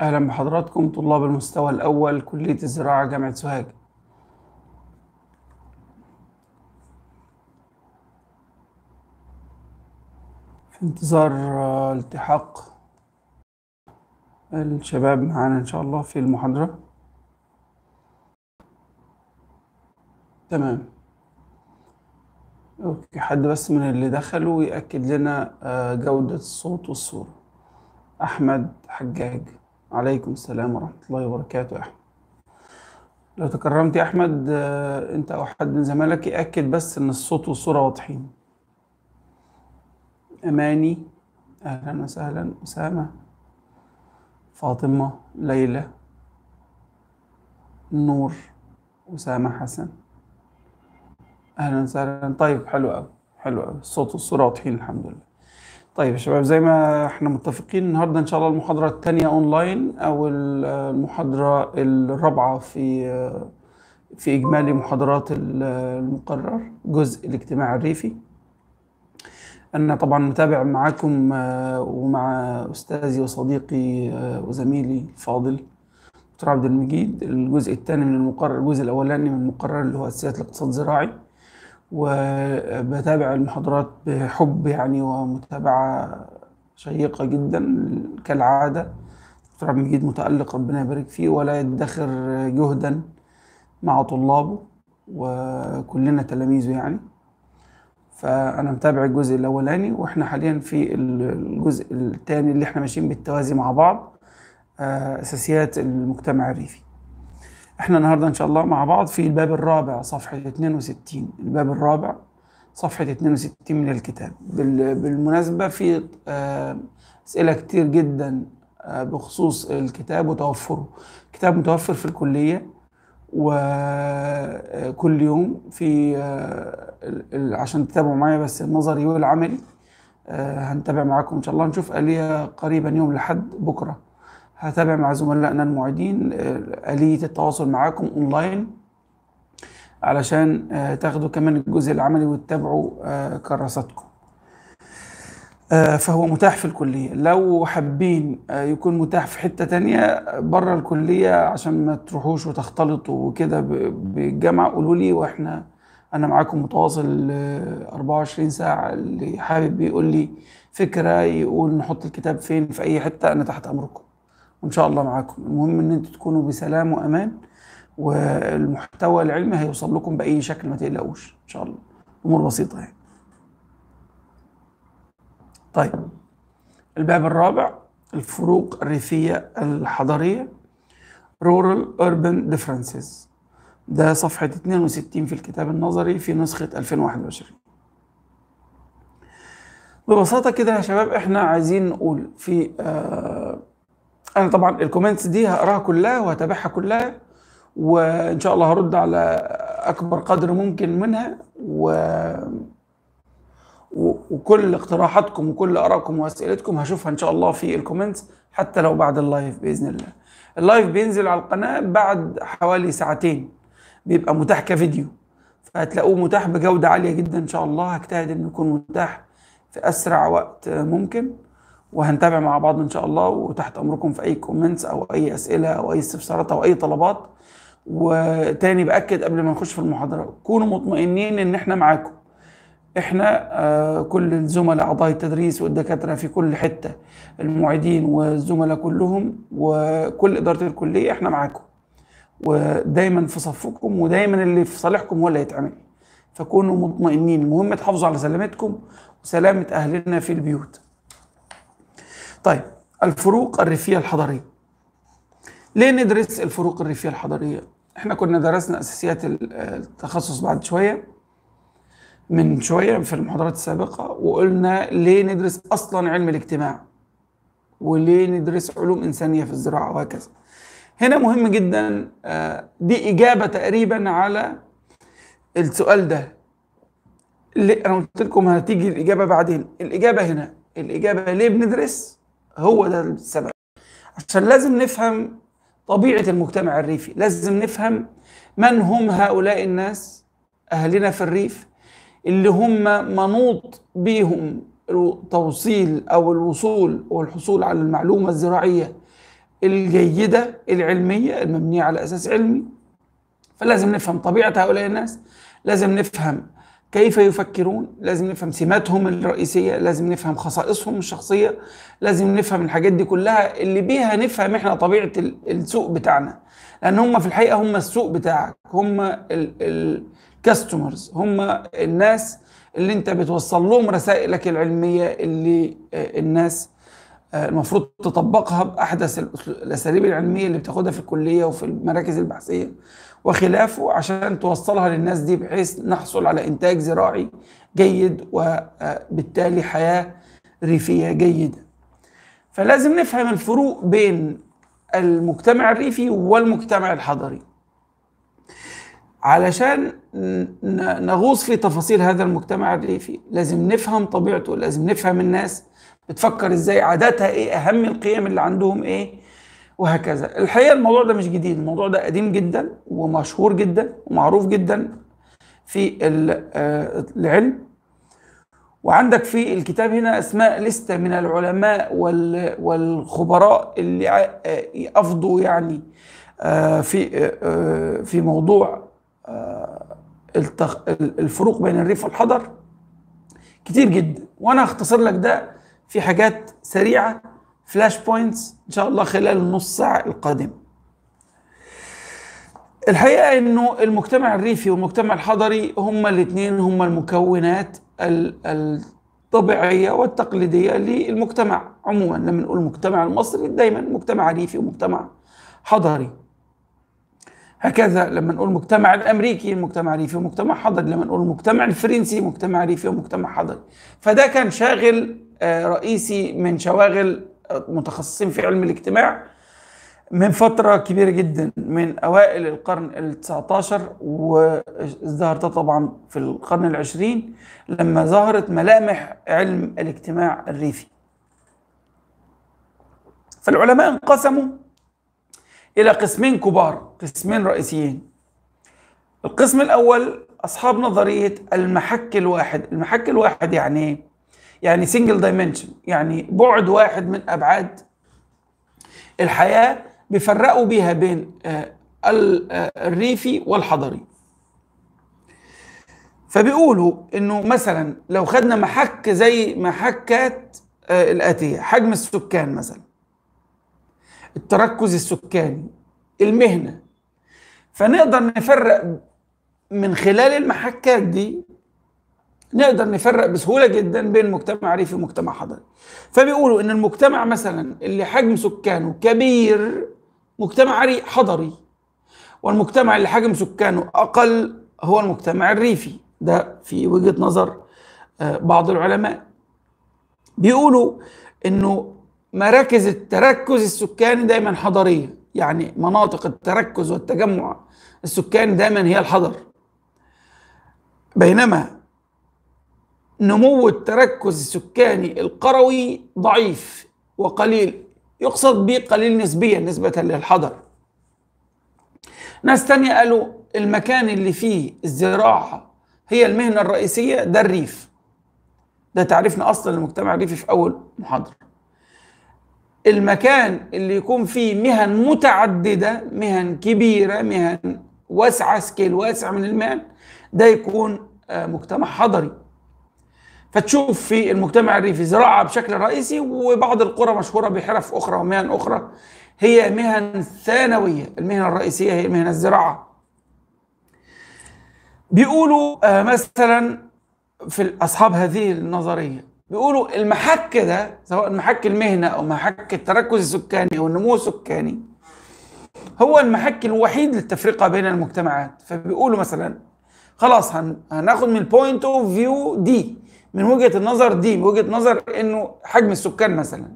أهلا بحضراتكم طلاب المستوى الأول كلية الزراعة جامعة سوهاج في انتظار آه، التحاق الشباب معانا إن شاء الله في المحاضرة تمام أوكي حد بس من اللي دخلوا يأكد لنا آه، جودة الصوت والصورة أحمد حجاج عليكم السلام ورحمة الله وبركاته يا أحمد لو تكرمت يا أحمد آه، أنت أو حد من زمالك يأكد بس إن الصوت والصورة واضحين أماني أهلا وسهلا أسامة فاطمة ليلى نور أسامة حسن أهلا وسهلا طيب حلو أوي حلو أوي الصوت والصورة واضحين الحمد لله طيب يا شباب زي ما احنا متفقين النهارده ان شاء الله المحاضره الثانيه اونلاين او المحاضره الرابعه في في اجمالي محاضرات المقرر جزء الاجتماع الريفي انا طبعا متابع معاكم آه، ومع استاذي وصديقي آه، وزميلي الفاضل دكتور عبد المجيد الجزء الثاني من المقرر الجزء الاولاني من المقرر اللي هو اساسيات الاقتصاد الزراعي وبتابع المحاضرات بحب يعني ومتابعة شيقة جدا كالعادة دكتور عبد المجيد متألق ربنا يبارك فيه ولا يدخر جهدا مع طلابه وكلنا تلاميذه يعني فأنا متابع الجزء الأولاني وإحنا حاليا في الجزء الثاني اللي إحنا ماشيين بالتوازي مع بعض آه، أساسيات المجتمع الريفي احنا النهارده ان شاء الله مع بعض في الباب الرابع صفحه 62 الباب الرابع صفحه 62 من الكتاب بالمناسبه في آه، اسئله كتير جدا آه، بخصوص الكتاب وتوفره كتاب متوفر في الكليه وكل آه، يوم في عشان تتابعوا معايا بس النظري والعملي هنتابع معاكم ان شاء الله نشوف آلية قريبا يوم لحد بكره هتابع مع زملائنا المعيدين آه، آلية التواصل معاكم أونلاين علشان آه، تاخدوا كمان الجزء العملي وتتابعوا آه، كراساتكم فهو متاح في الكلية لو حابين يكون متاح في حتة تانية بره الكلية عشان ما تروحوش وتختلطوا وكده بالجامعة قولوا لي واحنا انا معاكم متواصل 24 ساعة اللي حابب يقول لي فكرة يقول نحط الكتاب فين في اي حتة انا تحت امركم وان شاء الله معاكم المهم ان انتوا تكونوا بسلام وامان والمحتوى العلمي هيوصل لكم باي شكل ما تقلقوش ان شاء الله امور بسيطه يعني طيب الباب الرابع الفروق الريفيه الحضريه رورال urban differences ده صفحة 62 في الكتاب النظري في نسخة 2021 ببساطة كده يا شباب احنا عايزين نقول في آه انا طبعا الكومنتس دي هقراها كلها وهتابعها كلها وان شاء الله هرد على اكبر قدر ممكن منها و... و... وكل اقتراحاتكم وكل ارائكم واسئلتكم هشوفها ان شاء الله في الكومنتس حتى لو بعد اللايف باذن الله اللايف بينزل على القناه بعد حوالي ساعتين بيبقى متاح كفيديو فهتلاقوه متاح بجوده عاليه جدا ان شاء الله هجتهد انه يكون متاح في اسرع وقت ممكن وهنتابع مع بعض ان شاء الله وتحت امركم في اي كومنتس او اي اسئله او اي استفسارات او اي طلبات وتاني باكد قبل ما نخش في المحاضره كونوا مطمئنين ان احنا معاكم احنا آه، كل الزملاء اعضاء التدريس والدكاتره في كل حته المعيدين والزملاء كلهم وكل اداره الكليه احنا معاكم ودايما في صفكم ودايما اللي في صالحكم هو اللي هيتعمل فكونوا مطمئنين المهم تحافظوا على سلامتكم وسلامه اهلنا في البيوت طيب الفروق الريفيه الحضريه ليه ندرس الفروق الريفيه الحضريه احنا كنا درسنا اساسيات التخصص بعد شويه من شويه في المحاضرات السابقه وقلنا ليه ندرس اصلا علم الاجتماع وليه ندرس علوم انسانيه في الزراعه وهكذا هنا مهم جدا آه، دي اجابه تقريبا على السؤال ده اللي انا قلت لكم هتيجي الاجابه بعدين الاجابه هنا الاجابه ليه بندرس هو ده السبب عشان لازم نفهم طبيعة المجتمع الريفي لازم نفهم من هم هؤلاء الناس أهلنا في الريف اللي هم منوط بيهم توصيل أو الوصول والحصول على المعلومة الزراعية الجيدة العلمية المبنية على أساس علمي فلازم نفهم طبيعة هؤلاء الناس لازم نفهم كيف يفكرون لازم نفهم سماتهم الرئيسيه لازم نفهم خصائصهم الشخصيه لازم نفهم الحاجات دي كلها اللي بيها نفهم احنا طبيعه السوق بتاعنا لان هم في الحقيقه هم السوق بتاعك هم الكاستمرز هم الناس اللي انت بتوصل لهم رسائلك العلميه اللي آه، الناس آه، المفروض تطبقها باحدث الاساليب العلميه اللي بتاخدها في الكليه وفي المراكز البحثيه وخلافه عشان توصلها للناس دي بحيث نحصل على إنتاج زراعي جيد وبالتالي حياة ريفية جيدة فلازم نفهم الفروق بين المجتمع الريفي والمجتمع الحضري علشان نغوص في تفاصيل هذا المجتمع الريفي لازم نفهم طبيعته لازم نفهم الناس بتفكر ازاي عاداتها ايه اهم القيم اللي عندهم ايه وهكذا الحقيقه الموضوع ده مش جديد الموضوع ده قديم جدا ومشهور جدا ومعروف جدا في آه، العلم وعندك في الكتاب هنا اسماء لسته من العلماء والخبراء اللي آه، افضوا يعني آه، في في موضوع الفروق بين الريف والحضر كتير جدا وانا اختصر لك ده في حاجات سريعه فلاش بوينتس ان شاء الله خلال النص ساعه القادمه الحقيقه انه المجتمع الريفي والمجتمع الحضري هما الاثنين هما المكونات الطبيعيه والتقليديه للمجتمع عموما لما نقول المجتمع المصري دايما مجتمع ريفي ومجتمع حضري هكذا لما نقول المجتمع الامريكي مجتمع ريفي ومجتمع حضري لما نقول المجتمع الفرنسي مجتمع ريفي ومجتمع حضري فده كان شاغل آه، رئيسي من شواغل متخصصين في علم الاجتماع من فترة كبيرة جدا من أوائل القرن ال 19 وظهرت طبعا في القرن العشرين لما ظهرت ملامح علم الاجتماع الريفي فالعلماء انقسموا إلى قسمين كبار قسمين رئيسيين القسم الأول أصحاب نظرية المحك الواحد المحك الواحد يعني إيه؟ يعني سنجل دايمنشن يعني بعد واحد من ابعاد الحياه بيفرقوا بيها بين آه، آه، الريفي والحضري فبيقولوا انه مثلا لو خدنا محك زي محكات آه، الاتيه حجم السكان مثلا التركز السكاني المهنه فنقدر نفرق من خلال المحكات دي نقدر نفرق بسهولة جدا بين مجتمع ريفي ومجتمع حضري فبيقولوا ان المجتمع مثلا اللي حجم سكانه كبير مجتمع حضري والمجتمع اللي حجم سكانه اقل هو المجتمع الريفي ده في وجهة نظر آه، بعض العلماء بيقولوا انه مراكز التركز السكاني دايما حضريه يعني مناطق التركز والتجمع السكاني دايما هي الحضر بينما نمو التركز السكاني القروي ضعيف وقليل يقصد به قليل نسبيا نسبة للحضر ناس تانية قالوا المكان اللي فيه الزراعة هي المهنة الرئيسية ده الريف ده تعريفنا أصلا للمجتمع الريفي في أول محاضرة المكان اللي يكون فيه مهن متعددة مهن كبيرة مهن واسعة سكيل واسع من المهن ده يكون آه، مجتمع حضري فتشوف في المجتمع الريفي زراعة بشكل رئيسي وبعض القرى مشهورة بحرف أخرى ومهن أخرى هي مهن ثانوية المهنة الرئيسية هي مهنة الزراعة بيقولوا آه، مثلا في أصحاب هذه النظرية بيقولوا المحك ده سواء محك المهنة أو محك التركز السكاني أو النمو السكاني هو المحك الوحيد للتفرقة بين المجتمعات فبيقولوا مثلا خلاص هناخد من البوينت اوف فيو دي من وجهه النظر دي من وجهه نظر انه حجم السكان مثلا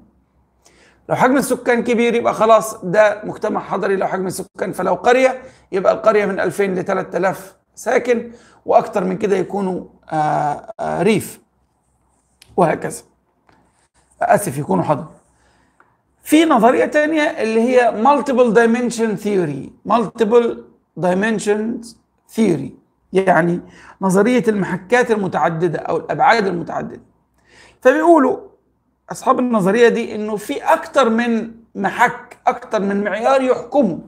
لو حجم السكان كبير يبقى خلاص ده مجتمع حضري لو حجم السكان فلو قريه يبقى القريه من 2000 ل 3000 ساكن واكثر من كده يكونوا آآ آه، آآ آه، ريف وهكذا اسف يكونوا حضر في نظريه تانية اللي هي مالتيبل دايمنشن ثيوري مالتيبل دايمنشن ثيوري يعني نظرية المحكات المتعددة أو الأبعاد المتعددة فبيقولوا أصحاب النظرية دي إنه في أكتر من محك أكتر من معيار يحكمه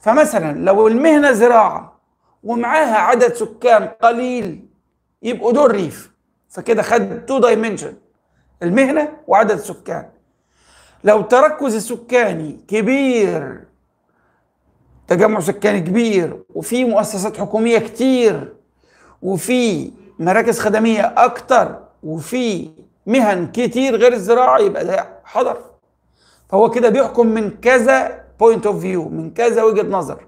فمثلا لو المهنة زراعة ومعاها عدد سكان قليل يبقوا دول ريف فكده خد تو دايمنشن المهنة وعدد السكان لو تركز السكاني كبير تجمع سكاني كبير وفي مؤسسات حكوميه كتير وفي مراكز خدميه اكتر وفي مهن كتير غير الزراعه يبقى ده حضر فهو كده بيحكم من كذا بوينت اوف فيو من كذا وجهه نظر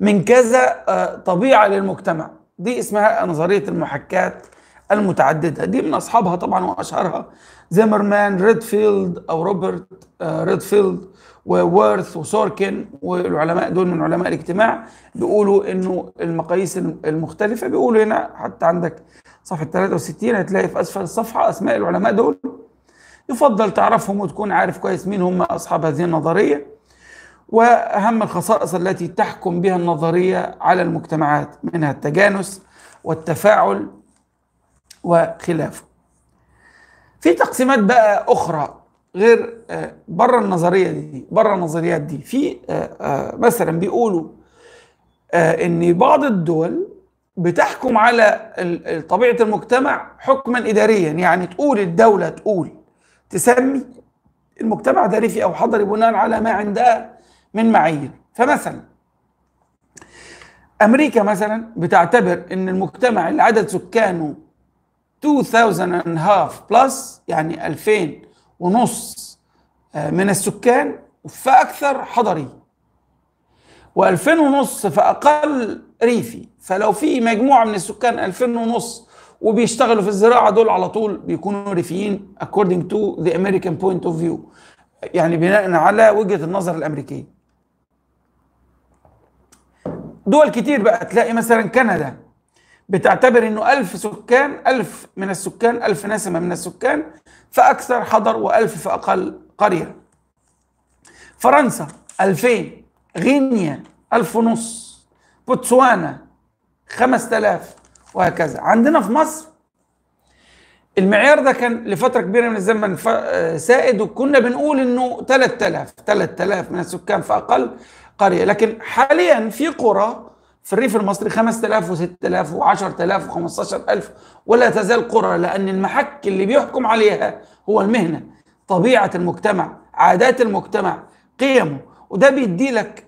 من كذا آه، طبيعه للمجتمع دي اسمها نظريه المحكات المتعدده دي من اصحابها طبعا واشهرها زيمرمان ريدفيلد او روبرت ريدفيلد آه، وورث وسوركن والعلماء دول من علماء الاجتماع بيقولوا انه المقاييس المختلفه بيقولوا هنا حتى عندك صفحه 63 هتلاقي في اسفل الصفحه اسماء العلماء دول يفضل تعرفهم وتكون عارف كويس مين هم اصحاب هذه النظريه واهم الخصائص التي تحكم بها النظريه على المجتمعات منها التجانس والتفاعل وخلافه في تقسيمات بقى اخرى غير آه، بره النظريه دي بره النظريات دي في آه، آه، مثلا بيقولوا ان بعض الدول بتحكم على طبيعه المجتمع حكما اداريا يعني تقول الدوله تقول تسمي المجتمع ده ريفي او حضري بناء على ما عندها من معايير فمثلا امريكا مثلا بتعتبر ان المجتمع اللي عدد سكانه 2000 and half plus يعني 2000 ونص آه، من السكان فأكثر حضري و2000 ونص فأقل ريفي فلو في مجموعة من السكان 2000 ونص وبيشتغلوا في الزراعة دول على طول بيكونوا ريفيين according to the American point of view يعني بناء على وجهة النظر الأمريكية دول كتير بقى تلاقي مثلا كندا بتعتبر انه ألف سكان ألف من السكان ألف نسمة من السكان فأكثر حضر وألف فأقل قرية فرنسا ألفين غينيا ألف ونص بوتسوانا خمس تلاف وهكذا عندنا في مصر المعيار ده كان لفترة كبيرة من الزمن سائد وكنا بنقول انه تلاف 3000 تلاف من السكان فأقل قرية لكن حاليا في قرى في الريف المصري 5000 و6000 و10000 و15000 ولا تزال قرى لأن المحك اللي بيحكم عليها هو المهنة طبيعة المجتمع عادات المجتمع قيمه وده بيدي لك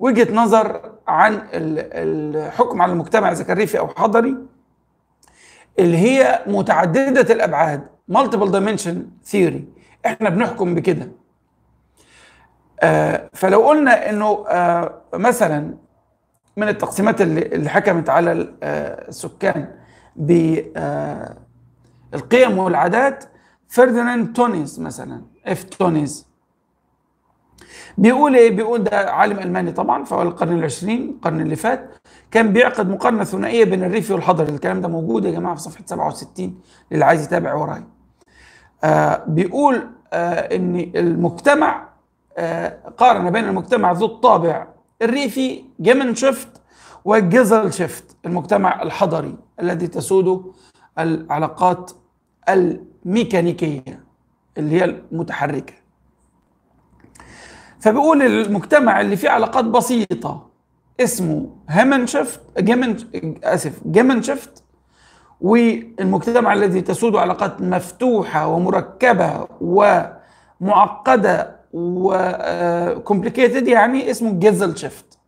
وجهة نظر عن الحكم على المجتمع إذا كان ريفي أو حضري اللي هي متعددة الأبعاد مالتيبل دايمنشن ثيوري احنا بنحكم بكده آه فلو قلنا انه آه مثلا من التقسيمات اللي حكمت على آه، السكان بالقيم آه، والعادات فردناند تونيز مثلا اف تونيز بيقول ايه بيقول ده عالم الماني طبعا في اول القرن العشرين القرن اللي فات كان بيعقد مقارنه ثنائيه بين الريفي والحضري الكلام ده موجود يا جماعه في صفحه 67 للي عايز يتابع وراي آه بيقول آه ان المجتمع آه قارن بين المجتمع ذو الطابع الريفي جيمن شيفت والجزل شيفت المجتمع الحضري الذي تسوده العلاقات الميكانيكية اللي هي المتحركة فبيقول المجتمع اللي فيه علاقات بسيطة اسمه هيمن شيفت جيمن اسف جيمن شيفت والمجتمع الذي تسوده علاقات مفتوحة ومركبة ومعقدة وكومبليكيتد يعني اسمه جيزل شيفت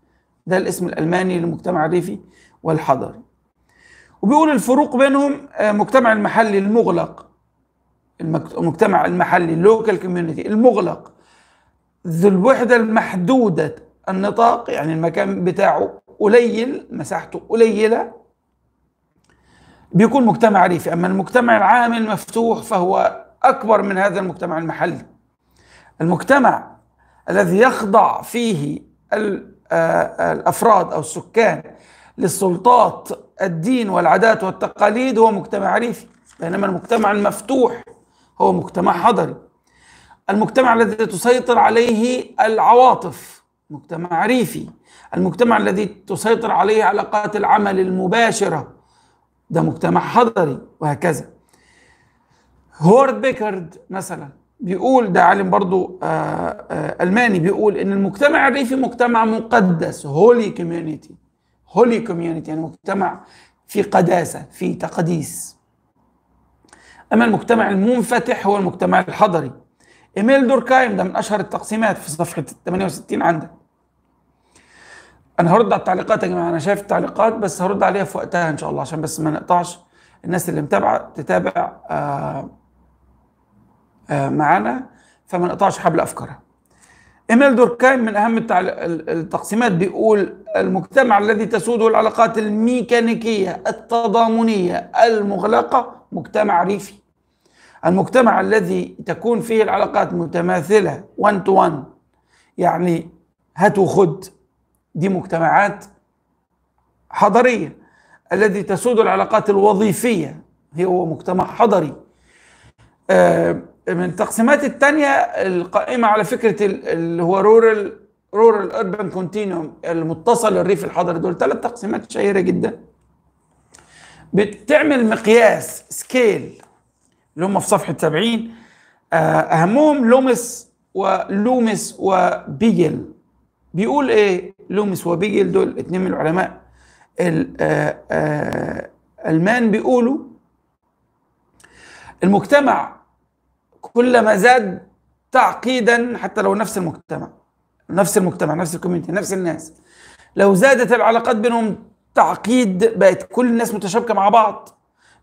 ده الاسم الالماني للمجتمع الريفي والحضري وبيقول الفروق بينهم المجتمع آه، المحلي المغلق المجتمع المحلي اللوكال كوميونتي المغلق ذو الوحدة المحدودة النطاق يعني المكان بتاعه قليل مساحته قليلة بيكون مجتمع ريفي أما المجتمع العام المفتوح فهو أكبر من هذا المجتمع المحلي المجتمع الذي يخضع فيه آه، آه، الافراد او السكان للسلطات الدين والعادات والتقاليد هو مجتمع ريفي بينما المجتمع المفتوح هو مجتمع حضري المجتمع الذي تسيطر عليه العواطف مجتمع ريفي المجتمع الذي تسيطر عليه علاقات العمل المباشرة ده مجتمع حضري وهكذا هورد بيكارد مثلا بيقول ده عالم برضو آآ آه، آآ آه، ألماني بيقول إن المجتمع الريفي مجتمع مقدس هولي كوميونيتي هولي كوميونيتي يعني مجتمع في قداسة في تقديس أما المجتمع المنفتح هو المجتمع الحضري إيميل دوركايم ده من أشهر التقسيمات في صفحة 68 عندك أنا هرد على التعليقات يا جماعة أنا شايف التعليقات بس هرد عليها في وقتها إن شاء الله عشان بس ما نقطعش الناس اللي متابعة تتابع آه آه، معانا فما نقطعش حبل افكارها ايميل دوركايم من اهم التقسيمات بيقول المجتمع الذي تسوده العلاقات الميكانيكيه التضامنيه المغلقه مجتمع ريفي المجتمع الذي تكون فيه العلاقات متماثله 1 تو 1 يعني هات وخد دي مجتمعات حضريه الذي تسود العلاقات الوظيفيه هو مجتمع حضري آه من التقسيمات الثانيه القائمه على فكره اللي هو رورال رورال اربن كونتينيوم المتصل الريف الحضري دول ثلاث تقسيمات شهيره جدا بتعمل مقياس سكيل اللي هم في صفحه 70 آه، اهمهم لومس ولومس وبيجل بيقول ايه لومس وبيجل دول اتنين من العلماء الالمان آه، آه، بيقولوا المجتمع كلما زاد تعقيدا حتى لو نفس المجتمع نفس المجتمع نفس الكوميونتي نفس الناس لو زادت العلاقات بينهم تعقيد بقت كل الناس متشابكه مع بعض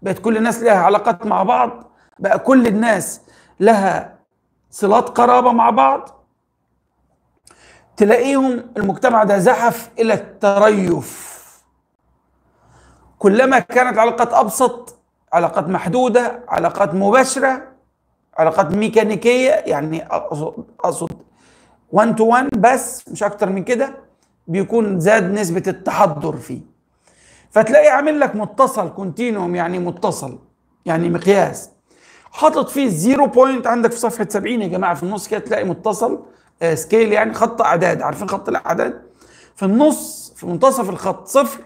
بقت كل الناس لها علاقات مع بعض بقى كل الناس لها صلات قرابه مع بعض تلاقيهم المجتمع ده زحف الى التريف كلما كانت علاقات ابسط علاقات محدوده علاقات مباشره علاقات ميكانيكيه يعني اقصد اقصد 1 تو 1 بس مش اكتر من كده بيكون زاد نسبه التحضر فيه فتلاقي عامل لك متصل كونتينوم يعني متصل يعني مقياس حاطط فيه الزيرو بوينت عندك في صفحه 70 يا جماعه في النص كده تلاقي متصل سكيل آه، يعني خط اعداد عارفين خط الاعداد في النص في منتصف الخط صفر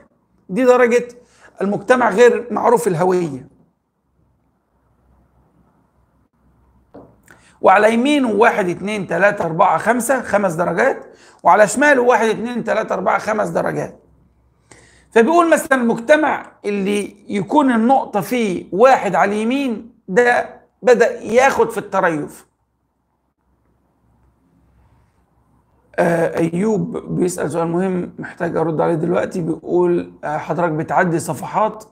دي درجه المجتمع غير معروف الهويه وعلى يمينه 1 2 3 4 5 خمس درجات وعلى شماله 1 2 3 4 5 درجات فبيقول مثلا المجتمع اللي يكون النقطة فيه واحد على اليمين ده بدأ ياخد في التريف آه، أيوب بيسأل سؤال مهم محتاج أرد عليه دلوقتي بيقول آه، حضرتك بتعدي صفحات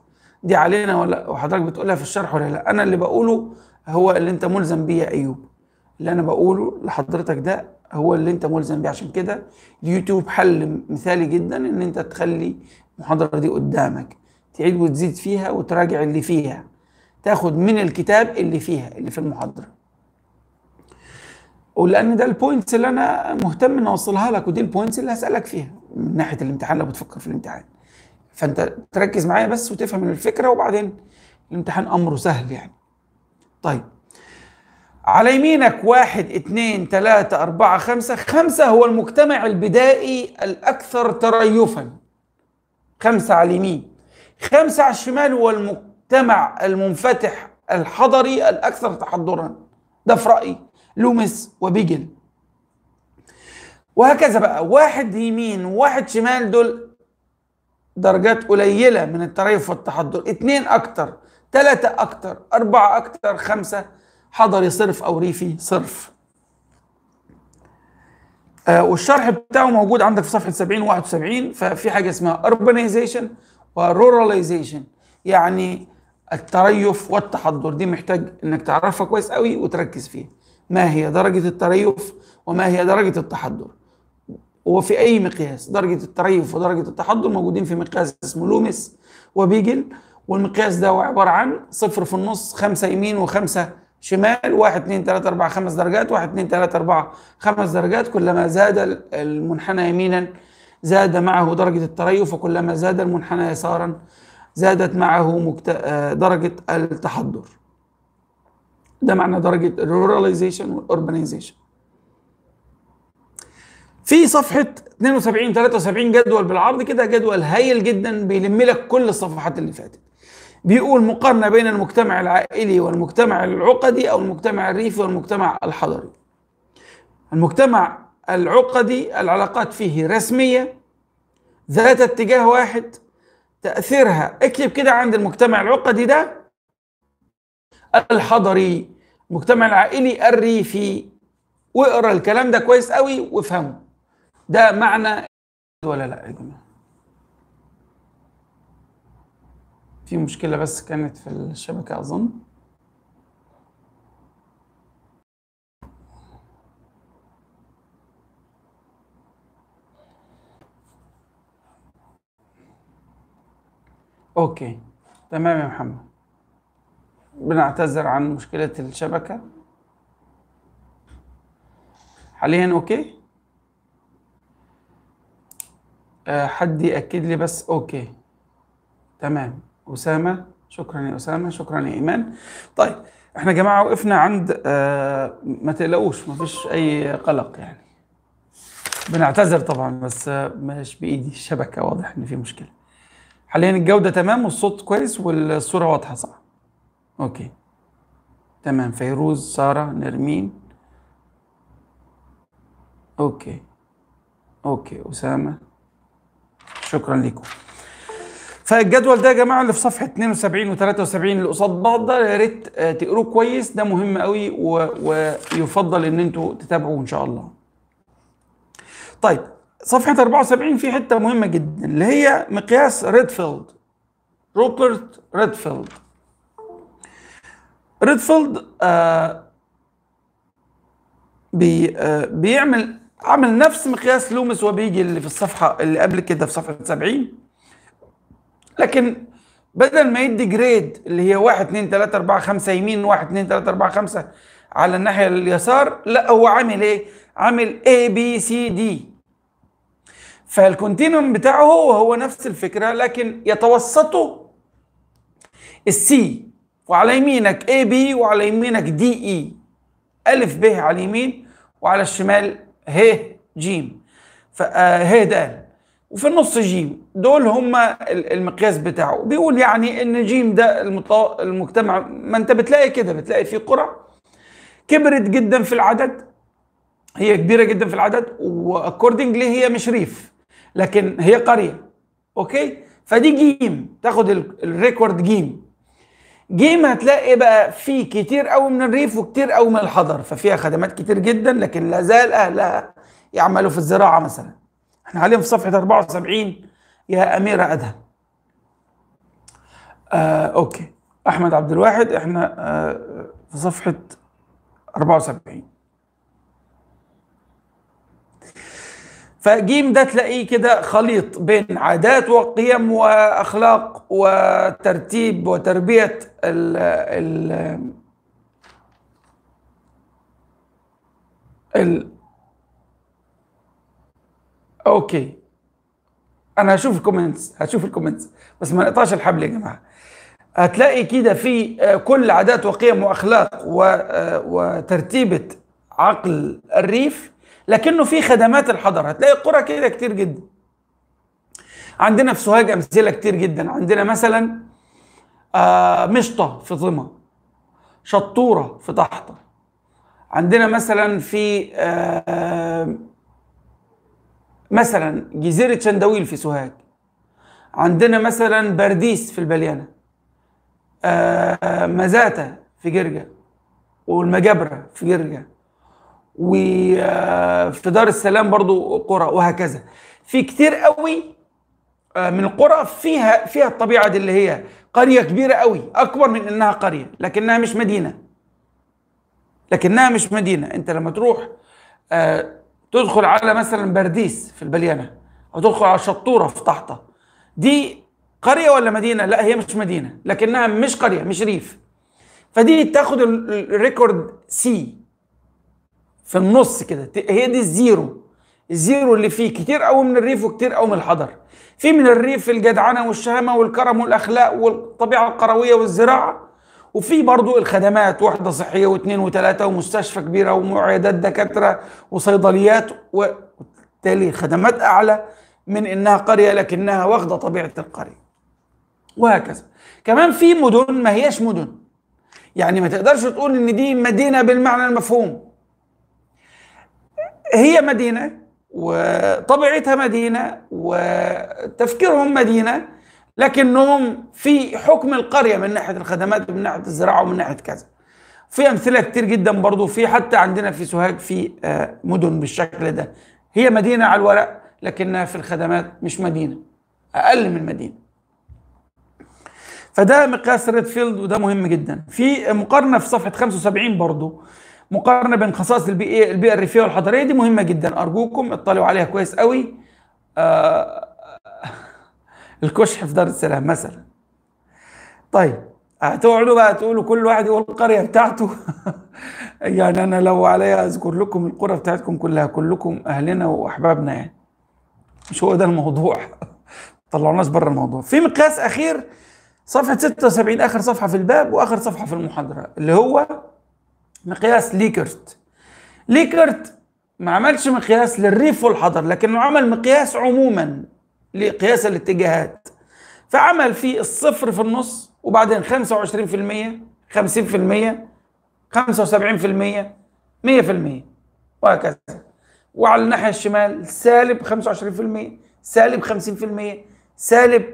دي علينا ولا وحضرتك بتقولها في الشرح ولا لا أنا اللي بقوله هو اللي أنت ملزم بيه يا أيوب اللي انا بقوله لحضرتك ده هو اللي انت ملزم بيه عشان كده اليوتيوب حل مثالي جدا ان انت تخلي المحاضره دي قدامك تعيد وتزيد فيها وتراجع اللي فيها تاخد من الكتاب اللي فيها اللي في المحاضره ولان ده البوينتس اللي انا مهتم ان اوصلها لك ودي البوينتس اللي هسالك فيها من ناحيه الامتحان لو بتفكر في الامتحان فانت تركز معايا بس وتفهم الفكره وبعدين الامتحان امره سهل يعني طيب على يمينك واحد اثنين ثلاثة أربعة خمسة خمسة هو المجتمع البدائي الأكثر تريفا خمسة على اليمين خمسة على الشمال هو المجتمع المنفتح الحضري الأكثر تحضرا ده في رأيي لومس وبيجل وهكذا بقى واحد يمين وواحد شمال دول درجات قليلة من التريف والتحضر اثنين أكتر ثلاثة أكتر أربعة أكتر خمسة حضري صرف او ريفي صرف آه والشرح بتاعه موجود عندك في صفحه 70 71 ففي حاجه اسمها urbanization وروراليزيشن يعني التريف والتحضر دي محتاج انك تعرفها كويس قوي وتركز فيها ما هي درجه التريف وما هي درجه التحضر وفي اي مقياس درجه التريف ودرجه التحضر موجودين في مقياس اسمه لومس وبيجل والمقياس ده هو عباره عن صفر في النص خمسه يمين وخمسه شمال 1 2 3 4 5 درجات 1 2 3 4 5 درجات كلما زاد المنحنى يمينا زاد معه درجة التريف وكلما زاد المنحنى يسارا زادت معه مكت... آه، درجة التحضر ده معنى درجة الروراليزيشن والأوربانيزيشن في صفحة 72 73 جدول بالعرض كده جدول هايل جدا بيلم لك كل الصفحات اللي فاتت بيقول مقارنة بين المجتمع العائلي والمجتمع العقدي أو المجتمع الريفي والمجتمع الحضري المجتمع العقدي العلاقات فيه رسمية ذات اتجاه واحد تأثيرها اكتب كده عند المجتمع العقدي ده الحضري المجتمع العائلي الريفي واقرا الكلام ده كويس قوي وافهمه ده معنى إيه ولا لا يا جماعه في مشكلة بس كانت في الشبكة أظن أوكي تمام يا محمد بنعتذر عن مشكلة الشبكة حاليا أوكي آه، حد يأكد لي بس أوكي تمام أسامة شكرا يا أسامة شكرا يا إيمان طيب احنا يا جماعة وقفنا عند آه، ما تقلقوش ما فيش أي قلق يعني بنعتذر طبعا بس مش بإيدي الشبكة واضح إن في مشكلة حاليا الجودة تمام والصوت كويس والصورة واضحة صح أوكي تمام فيروز سارة نرمين اوكي اوكي اسامه شكرا لكم فالجدول ده يا جماعه اللي في صفحه 72 و73 اللي قصاد بعض ده يا ريت آه، تقروه كويس ده مهم قوي و... ويفضل ان انتوا تتابعوه ان شاء الله. طيب صفحه 74 في حته مهمه جدا اللي هي مقياس ريدفيلد روبرت ريدفيلد ريدفيلد آه بي آه بيعمل عمل نفس مقياس لومس وبيجي اللي في الصفحه اللي قبل كده في صفحه 70 لكن بدل ما يدي جريد اللي هي 1 2 3 4 5 يمين 1 2 3 4 5 على الناحيه اليسار لا هو عامل ايه؟ عامل A B C D فالكونتينوم بتاعه هو هو نفس الفكره لكن يتوسطه السي وعلى يمينك اي بي وعلى يمينك دي اي e. الف ب على اليمين وعلى الشمال ه جيم فه آه، د وفي النص جيم دول هم المقياس بتاعه بيقول يعني ان جيم ده المطو... المجتمع ما انت بتلاقي كده بتلاقي في قرى كبرت جدا في العدد هي كبيره جدا في العدد واكوردنجلي هي مش ريف لكن هي قريه اوكي فدي جيم تاخد الريكورد جيم جيم هتلاقي بقى في كتير قوي من الريف وكتير قوي من الحضر ففيها خدمات كتير جدا لكن لا زال اهلها يعملوا في الزراعه مثلا احنا حاليا في صفحه 74 يا أميرة أدهم آه أوكي أحمد عبد الواحد إحنا آه في صفحة 74 فجيم ده تلاقيه كده خليط بين عادات وقيم واخلاق وترتيب وتربيه الـ الـ الـ اوكي انا هشوف الكومنتس هشوف الكومنتس بس ما نقطعش الحبل يا جماعه هتلاقي كده في آه، كل عادات وقيم واخلاق آه، وترتيبه عقل الريف لكنه في خدمات الحضر هتلاقي القرى كده كتير جدا عندنا في سوهاج امثله كتير جدا عندنا مثلا آه، مشطه في ظما شطوره في طحطه عندنا مثلا في مثلا جزيرة شندويل في سوهاج عندنا مثلا برديس في البليانة آه، مزاتة في جرجة والمجابرة في جرجة آه، وفي دار السلام برضو قرى وهكذا في كتير قوي آه، من القرى فيها فيها الطبيعه دي اللي هي قريه كبيره قوي اكبر من انها قريه لكنها مش مدينه لكنها مش مدينه انت لما تروح تدخل على مثلا برديس في البليانه او تدخل على شطوره في طحطه دي قريه ولا مدينه لا هي مش مدينه لكنها مش قريه مش ريف فدي تاخد الريكورد سي في النص كده هي دي الزيرو الزيرو اللي فيه كتير قوي من الريف وكتير قوي من الحضر في من الريف الجدعنه والشهامه والكرم والاخلاق والطبيعه القرويه والزراعه وفي برضو الخدمات وحده صحيه واثنين وثلاثه ومستشفى كبيره ومعيدات دكاتره وصيدليات وبالتالي خدمات اعلى من انها قريه لكنها واخده طبيعه القريه. وهكذا. كمان في مدن ما هياش مدن. يعني ما تقدرش تقول ان دي مدينه بالمعنى المفهوم. هي مدينه وطبيعتها مدينه وتفكيرهم مدينه لكنهم في حكم القرية من ناحية الخدمات من ناحية الزراعة ومن ناحية كذا في أمثلة كتير جدا برضو في حتى عندنا في سوهاج في آه، مدن بالشكل ده هي مدينة على الورق لكنها في الخدمات مش مدينة أقل من مدينة فده مقياس ريدفيلد وده مهم جدا في مقارنة في صفحة 75 برضو مقارنة بين خصائص البيئة البيئة الريفية والحضرية دي مهمة جدا أرجوكم اطلعوا عليها كويس قوي آه الكشح في دار السلام مثلا طيب هتقعدوا بقى تقولوا كل واحد يقول القريه بتاعته يعني انا لو عليا اذكر لكم القرى بتاعتكم كلها كلكم اهلنا واحبابنا يعني مش هو ده الموضوع طلعناش بره الموضوع في مقياس اخير صفحه 76 اخر صفحه في الباب واخر صفحه في المحاضره اللي هو مقياس ليكرت ليكرت ما عملش مقياس للريف والحضر لكنه عمل مقياس عموما لقياس الاتجاهات فعمل في الصفر في النص وبعدين 25% 50% 75% 100% وهكذا وعلى الناحية الشمال سالب 25% سالب 50% سالب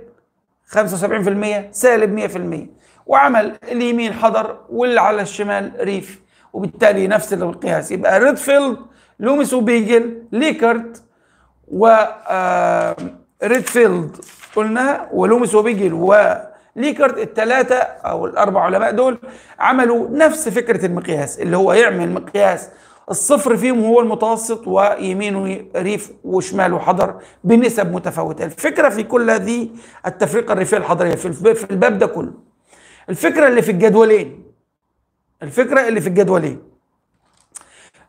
75% سالب 100% وعمل اليمين حضر واللي على الشمال ريف وبالتالي نفس القياس يبقى ريدفيلد لوميس وبيجل ليكرت و آه ريدفيلد قلنا ولومس وبيجل وليكارت الثلاثه او الاربع علماء دول عملوا نفس فكره المقياس اللي هو يعمل مقياس الصفر فيهم هو المتوسط ويمينه ريف وشماله حضر بنسب متفاوته الفكره في كل هذه التفرقه الريفيه الحضريه في الباب ده كله الفكره اللي في الجدولين الفكره اللي في الجدولين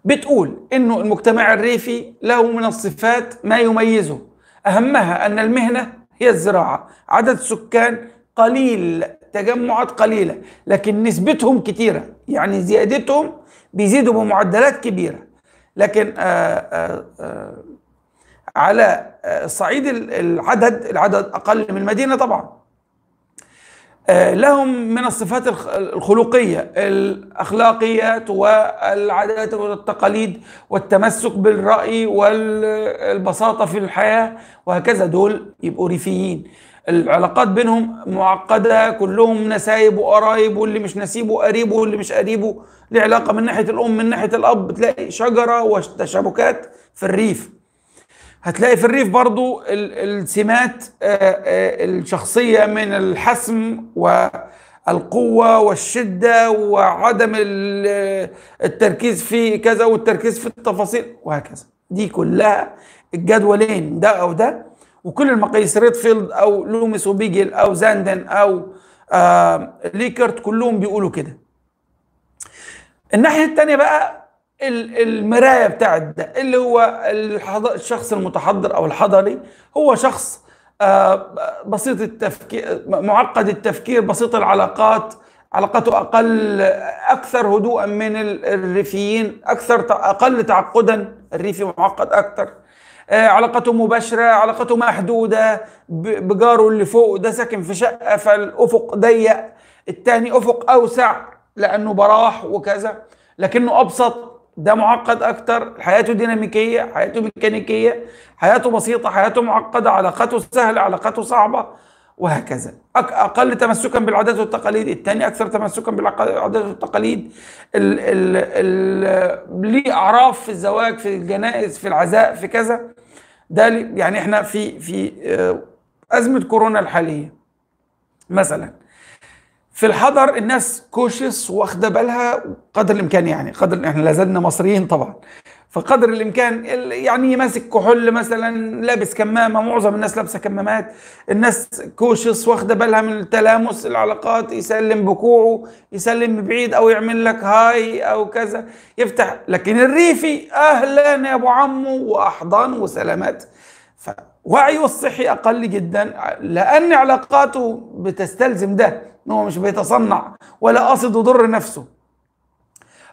بتقول انه المجتمع الريفي له من الصفات ما يميزه أهمها أن المهنة هي الزراعة عدد سكان قليل تجمعات قليلة لكن نسبتهم كتيرة يعني زيادتهم بيزيدوا بمعدلات كبيرة لكن آه، آه، آه، على صعيد العدد العدد أقل من المدينة طبعاً آه، لهم من الصفات الخلقية الأخلاقيات والعادات والتقاليد والتمسك بالرأي والبساطة في الحياة وهكذا دول يبقوا ريفيين العلاقات بينهم معقدة كلهم نسايب وقرايب واللي مش نسيبه قريبه واللي مش قريبه لعلاقة علاقة من ناحية الأم من ناحية الأب تلاقي شجرة وتشابكات في الريف هتلاقي في الريف برضو السمات آه، آه، الشخصية من الحسم والقوة والشدة وعدم التركيز في كذا والتركيز في التفاصيل وهكذا دي كلها الجدولين ده أو ده وكل المقاييس ريدفيلد أو لومس وبيجل أو زاندن أو آه، ليكرت كلهم بيقولوا كده الناحية الثانية بقى المرايه بتاعت ده اللي هو الشخص المتحضر او الحضري هو شخص آه، بسيط التفكير معقد التفكير بسيط العلاقات علاقته اقل اكثر هدوءا من الريفيين اكثر اقل تعقدا الريفي معقد اكثر آه، علاقته مباشرة علاقته محدودة بجاره اللي فوق ده ساكن في شقة فالأفق ضيق التاني أفق أوسع لأنه براح وكذا لكنه أبسط ده معقد اكتر حياته ديناميكيه حياته ميكانيكيه حياته بسيطه حياته معقده علاقاته سهله علاقاته صعبه وهكذا اقل تمسكا بالعادات والتقاليد الثاني اكثر تمسكا بالعادات والتقاليد ال ال ال ليه اعراف في الزواج في الجنائز في العزاء في كذا ده يعني احنا في في آه، ازمه كورونا الحاليه مثلا في الحضر الناس كوشس واخده بالها قدر الامكان يعني قدر احنا لازلنا مصريين طبعا فقدر الامكان يعني ماسك كحول مثلا لابس كمامه معظم الناس لابسه كمامات الناس كوشس واخده بالها من التلامس العلاقات يسلم بكوعه يسلم بعيد او يعمل لك هاي او كذا يفتح لكن الريفي اهلا يا ابو عمو واحضان وسلامات وعيه الصحي اقل جدا لان علاقاته بتستلزم ده ان هو مش بيتصنع ولا قاصد يضر نفسه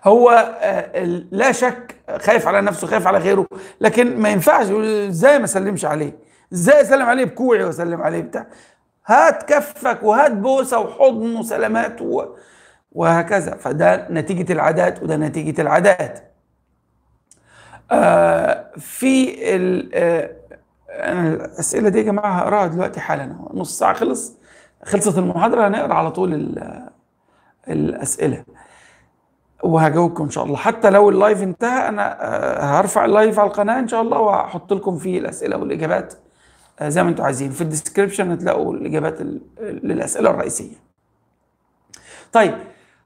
هو آه، لا شك خايف على نفسه خايف على غيره لكن ما ينفعش ازاي ما اسلمش عليه ازاي اسلم عليه بكوعي واسلم عليه بتاع هات كفك وهات بوسه وحضن وسلامات وهكذا فده نتيجه العادات وده نتيجه العادات آه في ال... آه انا الاسئله دي يا جماعه هقراها دلوقتي حالا نص ساعه خلص خلصت المحاضره هنقرا على طول الاسئله وهجاوبكم ان شاء الله حتى لو اللايف انتهى انا آه، هرفع اللايف على القناه ان شاء الله وهحط لكم فيه الاسئله والاجابات آه، زي ما انتم عايزين في الديسكربشن هتلاقوا الاجابات للاسئله الرئيسيه طيب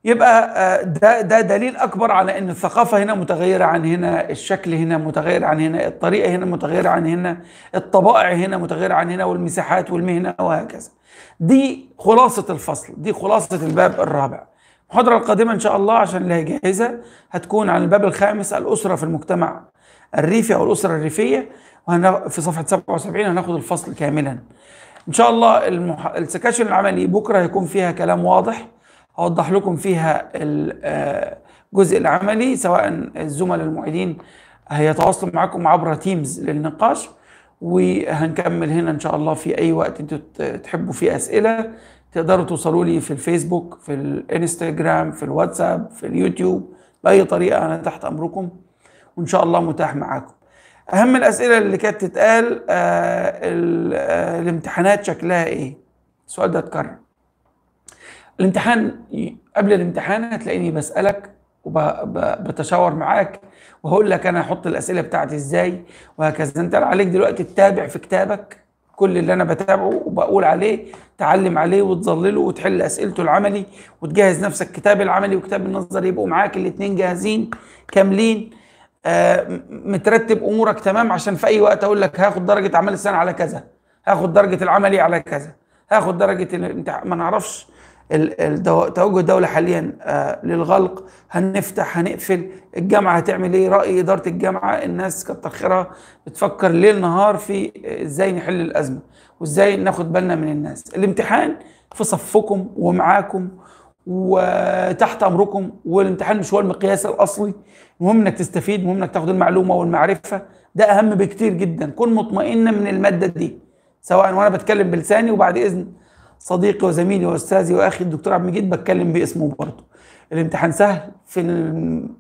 يبقى آه، ده ده دليل اكبر على ان الثقافه هنا متغيره عن هنا، الشكل هنا متغير عن هنا، الطريقه هنا متغيره عن هنا، الطبائع هنا متغيره عن هنا والمساحات والمهنه وهكذا. دي خلاصه الفصل، دي خلاصه الباب الرابع. المحاضره القادمه ان شاء الله عشان اللي هيجهزها هتكون عن الباب الخامس الاسره في المجتمع الريفي او الاسره الريفيه وهنا في صفحه 77 هناخد الفصل كاملا. ان شاء الله المح... السكاشن العملي بكره هيكون فيها كلام واضح اوضح لكم فيها الجزء آه، العملي سواء الزملاء المعيدين هيتواصلوا معاكم عبر تيمز للنقاش وهنكمل هنا ان شاء الله في اي وقت انتوا تحبوا فيه اسئله تقدروا توصلوا لي في الفيسبوك في الانستجرام في الواتساب في اليوتيوب باي طريقه انا تحت امركم وان شاء الله متاح معاكم اهم الاسئله اللي كانت تتقال آه, آه، الامتحانات شكلها ايه السؤال ده اتكرر الامتحان قبل الامتحان هتلاقيني بسالك وبتشاور معاك وهقول لك انا هحط الاسئله بتاعتي ازاي وهكذا انت عليك دلوقتي تتابع في كتابك كل اللي انا بتابعه وبقول عليه تعلم عليه وتظلله وتحل اسئلته العملي وتجهز نفسك كتاب العملي وكتاب النظري يبقوا معاك الاثنين جاهزين كاملين آه مترتب امورك تمام عشان في اي وقت اقول لك هاخد درجه اعمال السنه على كذا هاخد درجه العملي على كذا هاخد درجه الامتحان ما نعرفش توجه الدوله حاليا آه، للغلق هنفتح هنقفل الجامعه هتعمل ايه راي اداره الجامعه الناس كتر خيرها بتفكر ليل نهار في آه، ازاي نحل الازمه وازاي ناخد بالنا من الناس الامتحان في صفكم ومعاكم وتحت امركم والامتحان مش هو المقياس الاصلي المهم انك تستفيد مهم انك تاخد المعلومه والمعرفه ده اهم بكتير جدا كن مطمئنا من الماده دي سواء وانا بتكلم بلساني وبعد اذن صديقي وزميلي واستاذي واخي الدكتور عبد المجيد بتكلم باسمه برضه الامتحان سهل في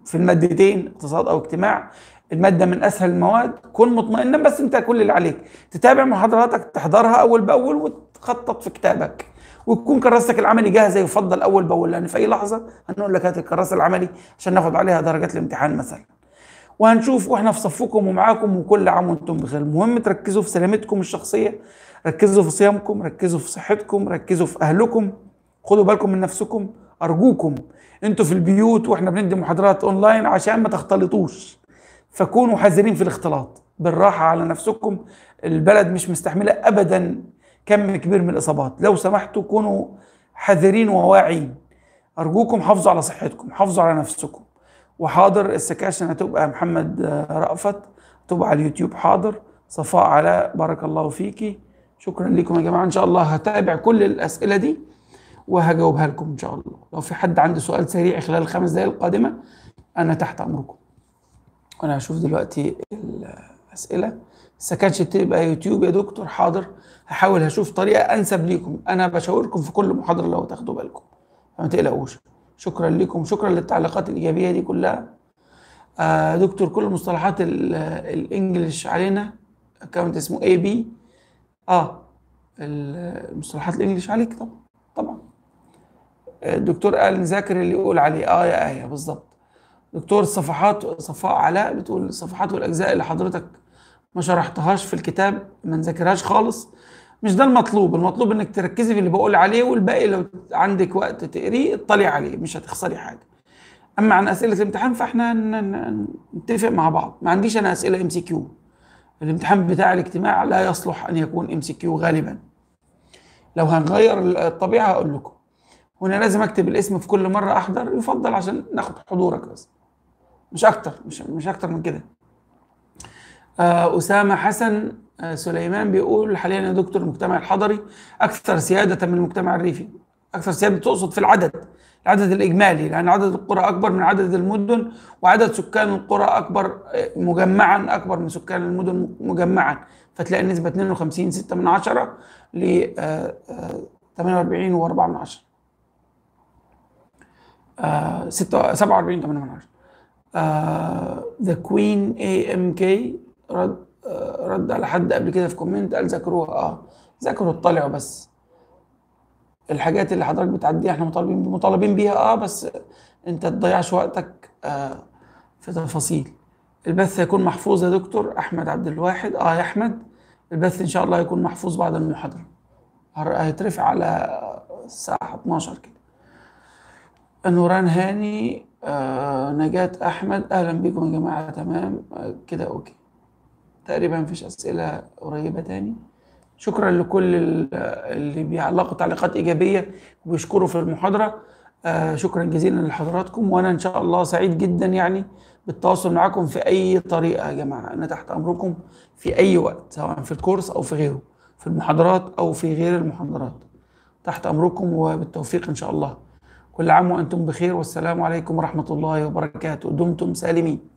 في المادتين اقتصاد او اجتماع المادة من أسهل المواد كن مطمئنا بس أنت كل اللي عليك تتابع محاضراتك تحضرها أول بأول وتخطط في كتابك وتكون كراستك العملي جاهزة يفضل أول بأول لأن في أي لحظة هنقول لك هات الكراسة العملي عشان ناخد عليها درجات الامتحان مثلا وهنشوف واحنا في صفكم ومعاكم وكل عام وانتم بخير المهم تركزوا في سلامتكم الشخصية ركزوا في صيامكم ركزوا في صحتكم ركزوا في اهلكم خدوا بالكم من نفسكم ارجوكم انتوا في البيوت واحنا بندي محاضرات اونلاين عشان ما تختلطوش فكونوا حذرين في الاختلاط بالراحه على نفسكم البلد مش مستحمله ابدا كم كبير من الاصابات لو سمحتوا كونوا حذرين وواعين ارجوكم حافظوا على صحتكم حافظوا على نفسكم وحاضر السكاشن هتبقى محمد آه، رأفت هتبقى على اليوتيوب حاضر صفاء علاء بارك الله فيكي شكرا لكم يا جماعه ان شاء الله هتابع كل الاسئله دي وهجاوبها لكم ان شاء الله لو في حد عنده سؤال سريع خلال الخمس دقائق القادمه انا تحت امركم أنا هشوف دلوقتي الاسئله بس كانتش تبقى يوتيوب يا دكتور حاضر هحاول هشوف طريقه انسب ليكم انا بشاوركم في كل محاضره لو تاخدوا بالكم فما تقلقوش شكرا لكم شكرا للتعليقات الايجابيه دي كلها آه دكتور كل مصطلحات الانجليش علينا اكونت اسمه اي بي اه المصطلحات الانجليش عليك طبعا طبعا الدكتور قال نذاكر اللي يقول عليه اه يا ايه بالظبط دكتور الصفحات صفاء علاء بتقول الصفحات والاجزاء اللي حضرتك ما شرحتهاش في الكتاب ما نذاكرهاش خالص مش ده المطلوب المطلوب انك تركزي في اللي بقول عليه والباقي لو عندك وقت تقريه اطلعي عليه مش هتخسري حاجه اما عن اسئله الامتحان فاحنا نتفق مع بعض ما عنديش انا اسئله ام سي كيو الامتحان بتاع الاجتماع لا يصلح ان يكون ام سي كيو غالبا لو هنغير الطبيعه هقول لكم هنا لازم اكتب الاسم في كل مره احضر يفضل عشان ناخد حضورك بس مش اكتر مش مش اكتر من كده آه اسامه حسن آه سليمان بيقول حاليا يا دكتور المجتمع الحضري اكثر سياده من المجتمع الريفي اكثر سياده تقصد في العدد العدد الاجمالي لان عدد القرى اكبر من عدد المدن وعدد سكان القرى اكبر آه، مجمعا اكبر من سكان المدن مجمعا فتلاقي النسبه 52 6 من 10 ل 48 آه، آه، و4 من 10 6 47 8 من 10 ذا كوين اي ام كي رد رد على حد قبل كده في كومنت قال ذاكروها اه ذاكروا اطلعوا بس الحاجات اللي حضرتك بتعديها احنا مطالبين مطالبين بيها اه بس انت تضيعش وقتك آه في تفاصيل البث هيكون محفوظ يا دكتور احمد عبد الواحد اه يا احمد البث ان شاء الله هيكون محفوظ بعد المحاضره هيترفع على الساعه 12 كده نوران هاني آه نجاة أحمد أهلا بكم يا جماعة تمام آه كده أوكي تقريبا مفيش أسئلة قريبة تاني شكرا لكل اللي بيعلقوا تعليقات ايجابيه وبيشكروا في المحاضره آه، شكرا جزيلا لحضراتكم وانا ان شاء الله سعيد جدا يعني بالتواصل معكم في اي طريقه يا جماعه انا تحت امركم في اي وقت سواء في الكورس او في غيره في المحاضرات او في غير المحاضرات تحت امركم وبالتوفيق ان شاء الله كل عام وانتم بخير والسلام عليكم ورحمه الله وبركاته دمتم سالمين